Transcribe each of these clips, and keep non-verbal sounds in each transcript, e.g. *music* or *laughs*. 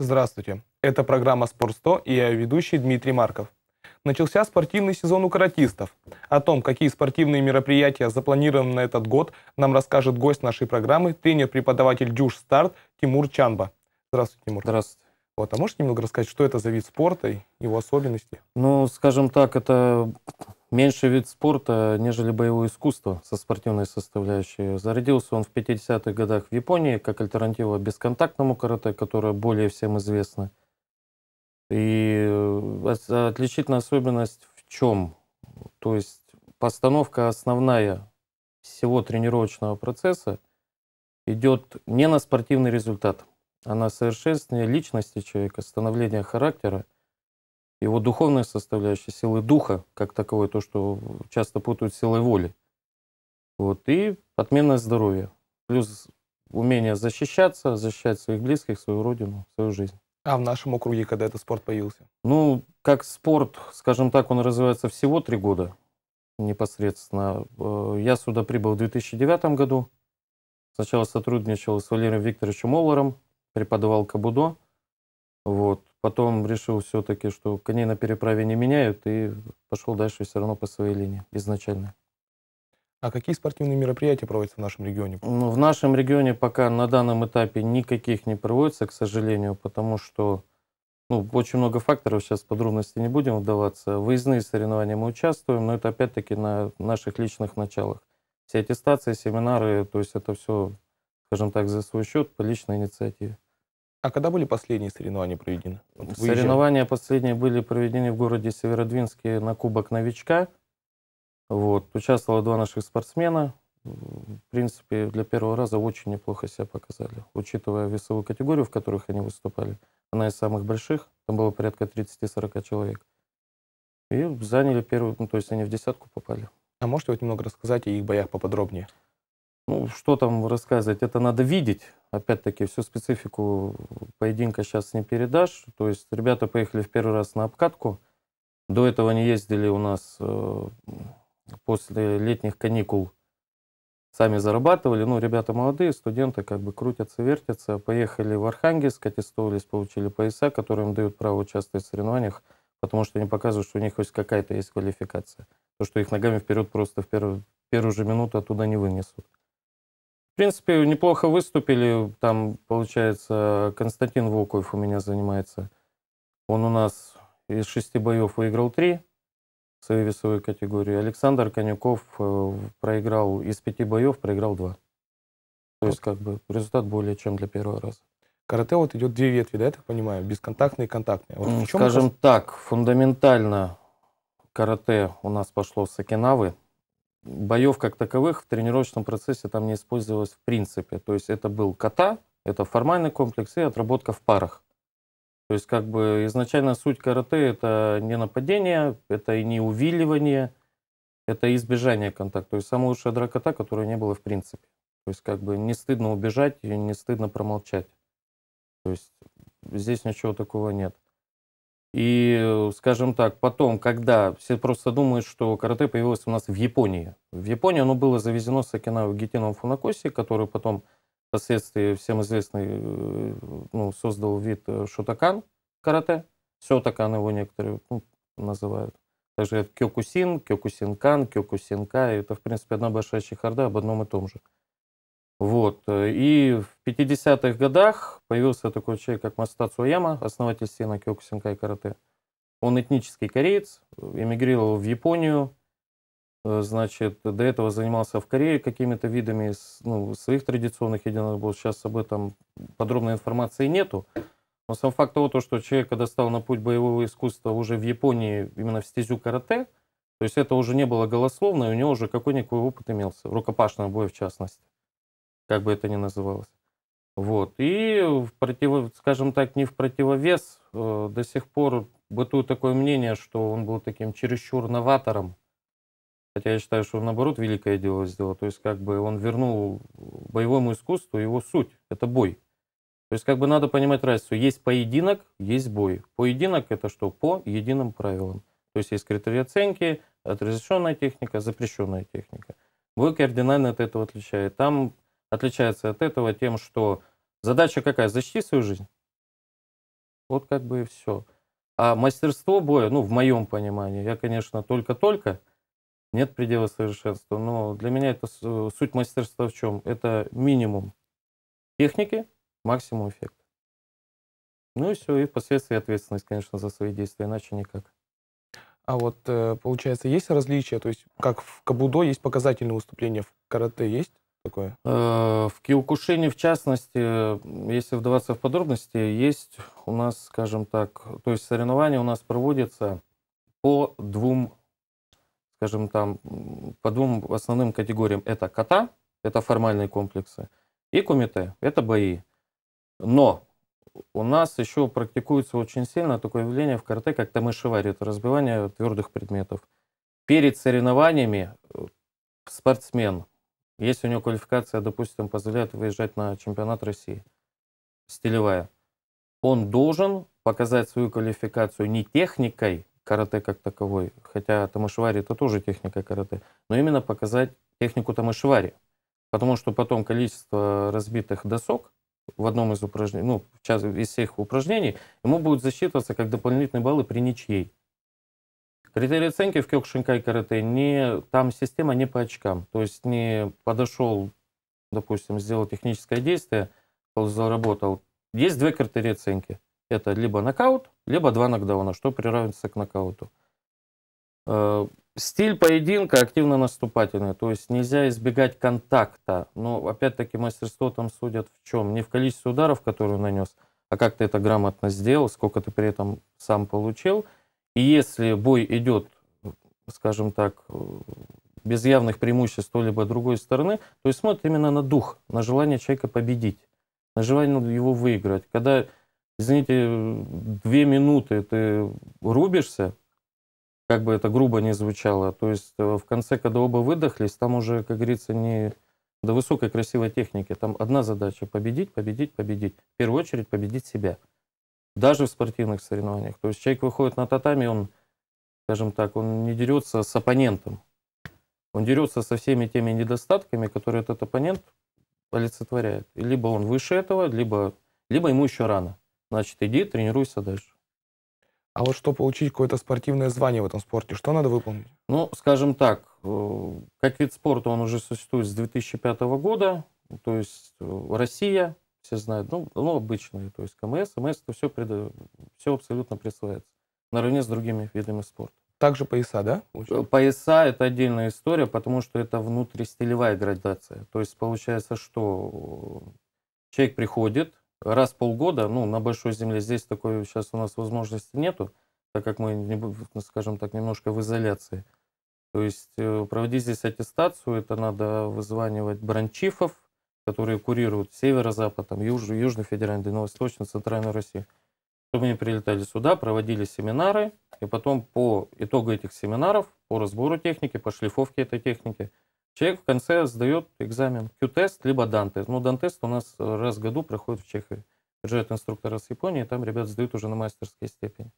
Здравствуйте, это программа «Спорт 100» и я ведущий Дмитрий Марков. Начался спортивный сезон у каратистов. О том, какие спортивные мероприятия запланированы на этот год, нам расскажет гость нашей программы, тренер-преподаватель Дюш Старт Тимур Чанба. Здравствуйте, Тимур. Здравствуйте. Вот, а можете немного рассказать, что это за вид спорта и его особенности? Ну, скажем так, это меньше вид спорта, нежели боевое искусство со спортивной составляющей. Зародился он в 50-х годах в Японии как альтернатива бесконтактному карате, которое более всем известно. И э, отличительная особенность в чем? То есть постановка основная всего тренировочного процесса идет не на спортивный результат, а на совершенствование личности человека, становление характера – его духовная составляющая, силы духа, как таковой, то, что часто путают силой воли. Вот, и отменное здоровье. Плюс умение защищаться, защищать своих близких, свою родину, свою жизнь. А в нашем округе когда этот спорт появился? Ну, как спорт, скажем так, он развивается всего три года непосредственно. Э, я сюда прибыл в 2009 году. Сначала сотрудничал с Валерием Викторовичем Оллером, преподавал Кабудо. Вот. Потом решил все-таки, что коней на переправе не меняют, и пошел дальше все равно по своей линии изначально. А какие спортивные мероприятия проводятся в нашем регионе? Ну, в нашем регионе пока на данном этапе никаких не проводится, к сожалению, потому что ну, очень много факторов, сейчас подробности не будем вдаваться. Выездные соревнования мы участвуем, но это опять-таки на наших личных началах. Все аттестации, семинары, то есть это все, скажем так, за свой счет, по личной инициативе. А когда были последние соревнования проведены? Вот соревнования последние были проведены в городе Северодвинске на Кубок новичка. Вот. Участвовало два наших спортсмена. В принципе, для первого раза очень неплохо себя показали, учитывая весовую категорию, в которых они выступали. Она из самых больших, там было порядка 30-40 человек. И заняли первую, ну, то есть они в десятку попали. А можете вот немного рассказать о их боях поподробнее? Ну, что там рассказывать, это надо видеть. Опять-таки, всю специфику поединка сейчас не передашь. То есть ребята поехали в первый раз на обкатку. До этого они ездили у нас э, после летних каникул, сами зарабатывали. Ну, ребята молодые, студенты как бы крутятся, вертятся. Поехали в Архангельск, аттестовались, получили пояса, которые им дают право участвовать в соревнованиях, потому что они показывают, что у них хоть какая-то есть квалификация. То, что их ногами вперед просто в первую, первую же минуту оттуда не вынесут. В принципе, неплохо выступили. Там, получается, Константин Волков у меня занимается. Он у нас из шести боев выиграл три в своей весовой категории. Александр Конюков э, проиграл из пяти боев, проиграл два. То есть, как бы, результат более чем для первого раза. Карате вот идет две ветви, да, я так понимаю, бесконтактные и контактные. Вот Скажем раз... так, фундаментально карате у нас пошло с Окинавы боев как таковых в тренировочном процессе там не использовалось в принципе. То есть это был кота, это формальный комплекс и отработка в парах. То есть как бы изначально суть карате это не нападение, это и не увиливание, это избежание контакта. То есть самая лучшая драка та, которая не было в принципе. То есть как бы не стыдно убежать и не стыдно промолчать. То есть здесь ничего такого нет. И, скажем так, потом, когда все просто думают, что карате появилось у нас в Японии. В Японии оно было завезено с Окинавы Гетином Фунакоси, который потом впоследствии всем известный э, ну, создал вид э, шотакан карате. Сётакан его некоторые ну, называют. Также это кёкусин, кёкусинкан, кёкусинка. Это, в принципе, одна большая чехарда об одном и том же. Вот. Э, и в 50-х годах появился такой человек, как Масатацу Яма, основатель стена Кёкусинкай карате. Он этнический кореец, э, эмигрировал в Японию, э, значит, до этого занимался в Корее какими-то видами ну, своих традиционных единоборств. Сейчас об этом подробной информации нету. Но сам факт того, что человек, когда стал на путь боевого искусства уже в Японии, именно в стезю карате, то есть это уже не было голословно, и у него уже какой-никакой опыт имелся, рукопашного боя в частности как бы это ни называлось. Вот. И, в против... скажем так, не в противовес э, до сих пор бытует такое мнение, что он был таким чересчур новатором. Хотя я считаю, что он, наоборот, великое дело сделал. То есть, как бы он вернул боевому искусству его суть. Это бой. То есть, как бы надо понимать разницу. Есть поединок, есть бой. Поединок – это что? По единым правилам. То есть, есть критерии оценки, разрешенная техника, запрещенная техника. Бой кардинально от этого отличает. Там отличается от этого тем, что задача какая? Защити свою жизнь. Вот как бы и все. А мастерство боя, ну, в моем понимании, я, конечно, только-только, нет предела совершенства, но для меня это э, суть мастерства в чем? Это минимум техники, максимум эффект. Ну и все, и впоследствии ответственность, конечно, за свои действия, иначе никак. А вот, э, получается, есть различия? То есть, как в кабудо есть показательные выступления, в карате есть? такое? Э, в Киокушине, в частности, если вдаваться в подробности, есть у нас, скажем так, то есть соревнования у нас проводятся по двум, скажем там, по двум основным категориям. Это кота, это формальные комплексы, и кумите, это бои. Но у нас еще практикуется очень сильно такое явление в карте, как тамышевари, это разбивание твердых предметов. Перед соревнованиями э, спортсмен если у него квалификация, допустим, позволяет выезжать на чемпионат России, стилевая, он должен показать свою квалификацию не техникой карате как таковой, хотя тамашевари это тоже техника карате, но именно показать технику тамашевари. Потому что потом количество разбитых досок в одном из упражнений, ну, из всех упражнений, ему будут засчитываться как дополнительные баллы при ничьей. Критерии оценки в кёкушинкай карате не там система не по очкам, то есть не подошел, допустим, сделал техническое действие, заработал. Есть две критерии оценки. Это либо нокаут, либо два нокдауна, что приравнивается к нокауту. Э, стиль поединка активно-наступательный, то есть нельзя избегать контакта. Но опять-таки мастерство там судят в чем? Не в количестве ударов, которые нанес, а как ты это грамотно сделал, сколько ты при этом сам получил – и если бой идет, скажем так, э, без явных преимуществ той либо другой стороны, то есть смотрит именно на дух, на желание человека победить, на желание его выиграть. Когда, извините, две минуты ты рубишься, как бы это грубо не звучало, то есть э, в конце, когда оба выдохлись, там уже, как говорится, не до высокой красивой техники, там одна задача — победить, победить, победить. В первую очередь победить себя — даже в спортивных соревнованиях. То есть человек выходит на татами, он, скажем так, он не дерется с оппонентом. Он дерется со всеми теми недостатками, которые этот оппонент олицетворяет. И либо он выше этого, либо, либо ему еще рано. Значит, иди, тренируйся дальше. А вот что получить какое-то спортивное звание в этом спорте, что надо выполнить? Ну, скажем так, э, как вид спорта он уже существует с 2005 года, то есть э, Россия, все знают, ну, ну обычные, то есть КМС, МС, то все, пред... все абсолютно присваивается наравне с другими видами спорта. Также пояса, да? Э, пояса – это отдельная история, потому что это внутристилевая градация. То есть получается, что человек приходит раз в полгода, ну, на большой земле здесь такой сейчас у нас возможности нету, так как мы, ну, скажем так, немножко в изоляции. То есть э, проводить здесь аттестацию, это надо вызванивать бранчифов, которые курируют северо-запад, там, юж, Южный федеральный, Дальневосточный, Центральную Россию. Чтобы они прилетали сюда, проводили семинары, и потом по итогу этих семинаров, по разбору техники, по шлифовке этой техники, человек в конце сдает экзамен Q-тест, либо Дантест. Ну, Дантест у нас раз в году проходит в Чехии. Приезжают инструктора с Японии, там ребят сдают уже на мастерские степени.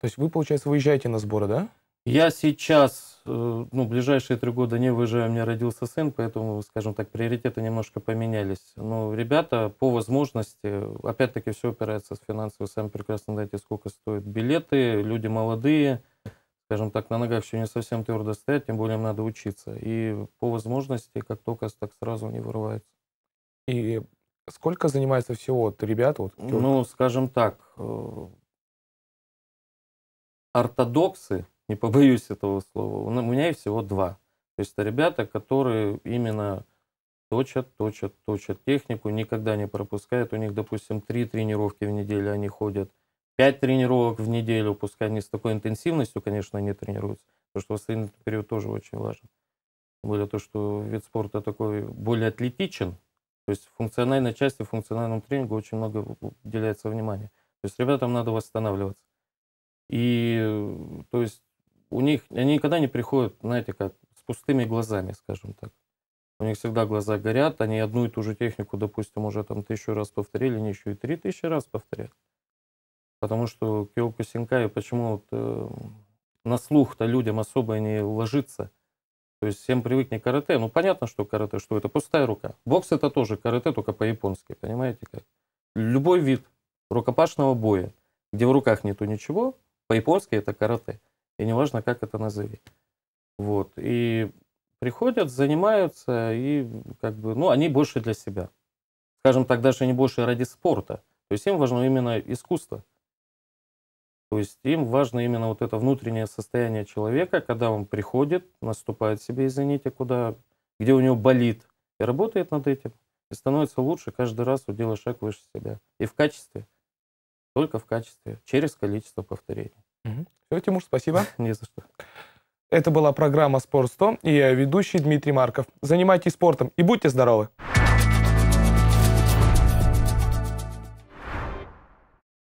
То есть вы, получается, выезжаете на сборы, да? Я сейчас, э, ну, ближайшие три года не выезжаю, у меня родился сын, поэтому, скажем так, приоритеты немножко поменялись. Но ребята по возможности, опять-таки, все опирается с финансовой, сами прекрасно знаете, сколько стоят билеты, люди молодые, скажем так, на ногах еще не совсем твердо стоят, тем более им надо учиться. И по возможности, как только так сразу не вырывается. И сколько занимается всего от ребят? Вот, ну, скажем так, э, ортодоксы, не побоюсь этого слова, у меня их всего два. То есть это ребята, которые именно точат, точат, точат технику, никогда не пропускают. У них, допустим, три тренировки в неделю они ходят, пять тренировок в неделю, пускай не с такой интенсивностью, конечно, они тренируются, потому что восстановительный период тоже очень важен. более то, что вид спорта такой более атлетичен, то есть в функциональной части, в функциональном тренингу очень много уделяется внимания. То есть ребятам надо восстанавливаться. И э, то есть у них, они никогда не приходят, знаете, как с пустыми глазами, скажем так. У них всегда глаза горят, они одну и ту же технику, допустим, уже там тысячу раз повторили, они еще и три тысячи раз повторят. Потому что Киоку Синкай, почему вот, э, на слух-то людям особо не ложится. То есть всем привыкнет карате. Ну, понятно, что карате, что это пустая рука. Бокс это тоже карате, только по-японски, понимаете как? Любой вид рукопашного боя, где в руках нету ничего, по-японски это карате и неважно, как это назови. Вот. И приходят, занимаются, и как бы, ну, они больше для себя. Скажем так, даже не больше ради спорта. То есть им важно именно искусство. То есть им важно именно вот это внутреннее состояние человека, когда он приходит, наступает себе, извините, куда, где у него болит, и работает над этим, и становится лучше каждый раз, вот делая шаг выше себя. И в качестве, только в качестве, через количество повторений. Угу. Все, Тимур, спасибо. *laughs* Не за что. Это была программа «Спорт 100» и я ведущий Дмитрий Марков. Занимайтесь спортом и будьте здоровы!